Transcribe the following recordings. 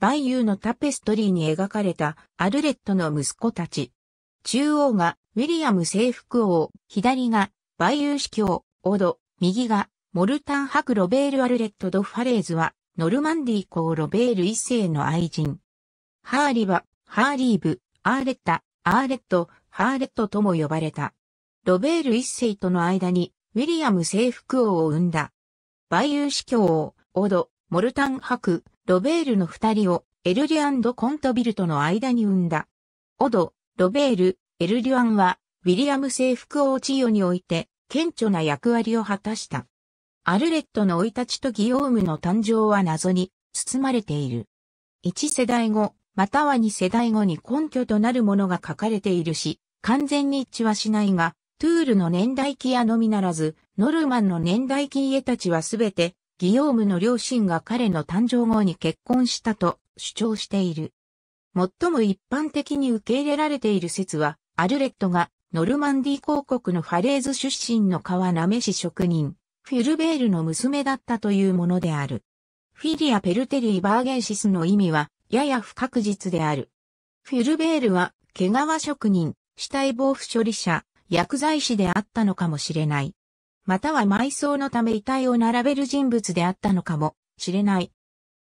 バイユーのタペストリーに描かれたアルレットの息子たち。中央がウィリアム征服王、左がバイユー司教、オド、右がモルタンクロベール・アルレット・ド・ファレーズはノルマンディ公ロベール一世の愛人。ハーリは、ハーリーブ、アーレッタ、アーレット、ハーレットとも呼ばれた。ロベール一世との間にウィリアム征服王を生んだ。バイユー司教王、オド、モルタン博、ロベールの二人をエルリアンド・コントビルとの間に生んだ。オド、ロベール、エルリアンは、ウィリアム征服王治世において、顕著な役割を果たした。アルレットの生い立ちとギオームの誕生は謎に包まれている。一世代後、または二世代後に根拠となるものが書かれているし、完全に一致はしないが、トゥールの年代記やのみならず、ノルマンの年代記家たちはすべて、ギヨームの両親が彼の誕生後に結婚したと主張している。最も一般的に受け入れられている説は、アルレットがノルマンディ公国のファレーズ出身の川なめし職人、フィルベールの娘だったというものである。フィリア・ペルテリー・バーゲンシスの意味は、やや不確実である。フィルベールは、毛皮職人、死体防腐処理者、薬剤師であったのかもしれない。または埋葬のため遺体を並べる人物であったのかもしれない。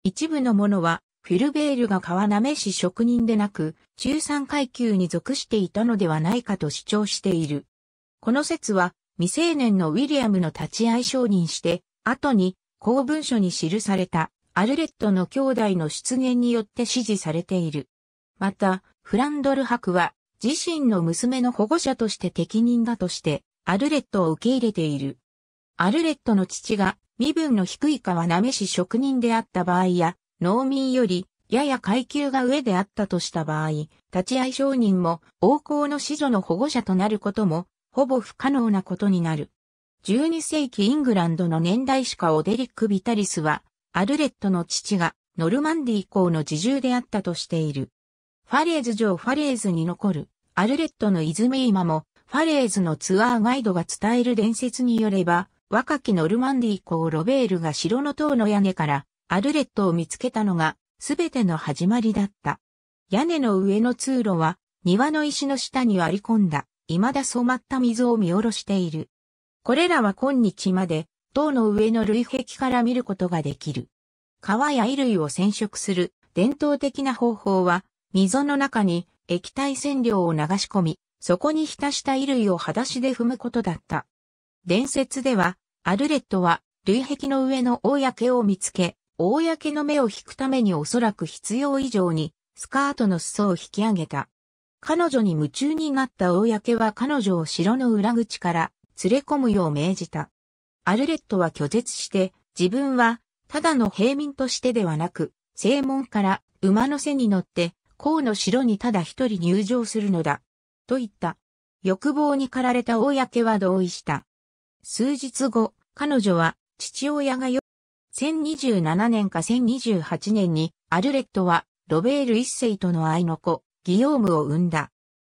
一部のものは、フィルベールが川なめし職人でなく、中産階級に属していたのではないかと主張している。この説は、未成年のウィリアムの立ち会い承認して、後に公文書に記されたアルレットの兄弟の出現によって支持されている。また、フランドル博は自身の娘の保護者として適任だとして、アルレットを受け入れている。アルレットの父が身分の低い川めし職人であった場合や、農民よりやや階級が上であったとした場合、立ち会い商人も王侯の子女の保護者となることも、ほぼ不可能なことになる。12世紀イングランドの年代史家オデリック・ビタリスは、アルレットの父がノルマンディー公の自重であったとしている。ファレーズ城ファレーズに残るアルレットの泉今もファレーズのツアーガイドが伝える伝説によれば、若きノルマンディー公ロベールが城の塔の屋根からアルレットを見つけたのが全ての始まりだった。屋根の上の通路は庭の石の下に割り込んだ未だ染まった水を見下ろしている。これらは今日まで塔の上の類壁から見ることができる。川や衣類を染色する伝統的な方法は溝の中に液体染料を流し込みそこに浸した衣類を裸足で踏むことだった。伝説では、アルレットは、類壁の上の公を見つけ、公の目を引くためにおそらく必要以上に、スカートの裾を引き上げた。彼女に夢中になった公は彼女を城の裏口から連れ込むよう命じた。アルレットは拒絶して、自分は、ただの平民としてではなく、正門から馬の背に乗って、甲の城にただ一人入場するのだ。といった。欲望に駆られた公は同意した。数日後、彼女は父親がよ、1027年か1028年にアルレットはロベール一世との愛の子、ギヨームを生んだ。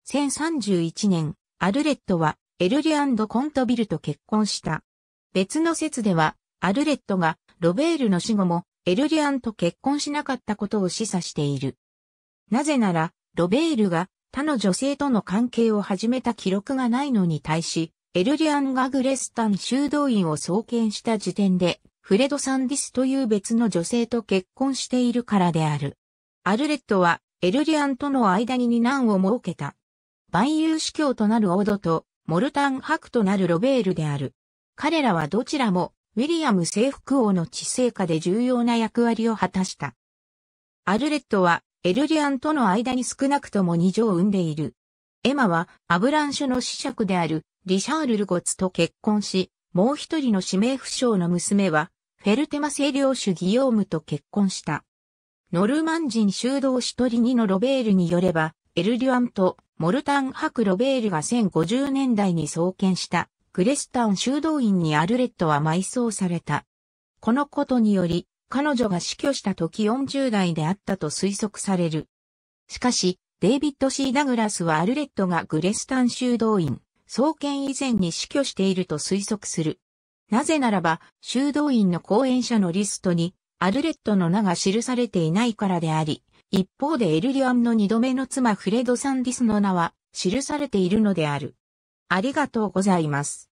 1031年、アルレットはエルリアンド・コントビルと結婚した。別の説では、アルレットがロベールの死後もエルリアンと結婚しなかったことを示唆している。なぜなら、ロベールが他の女性との関係を始めた記録がないのに対し、エルリアンガグレスタン修道院を創建した時点で、フレド・サンディスという別の女性と結婚しているからである。アルレットは、エルリアンとの間に二男を設けた。万有司教となるオドと、モルタンハクとなるロベールである。彼らはどちらも、ウィリアム征服王の治世下で重要な役割を果たした。アルレットは、エルリアンとの間に少なくとも二女を産んでいる。エマはアブランシュの子爵であるリシャール・ルゴツと結婚し、もう一人の指名不詳の娘はフェルテマ聖領主ギヨームと結婚した。ノルマン人修道士トリニのロベールによれば、エルリュアンとモルタン博ロベールが1050年代に創建したグレスタン修道院にアルレットは埋葬された。このことにより、彼女が死去した時40代であったと推測される。しかし、デイビッド・シー・ダグラスはアルレットがグレスタン修道院、創建以前に死去していると推測する。なぜならば、修道院の講演者のリストに、アルレットの名が記されていないからであり、一方でエルリアンの二度目の妻フレド・サンディスの名は記されているのである。ありがとうございます。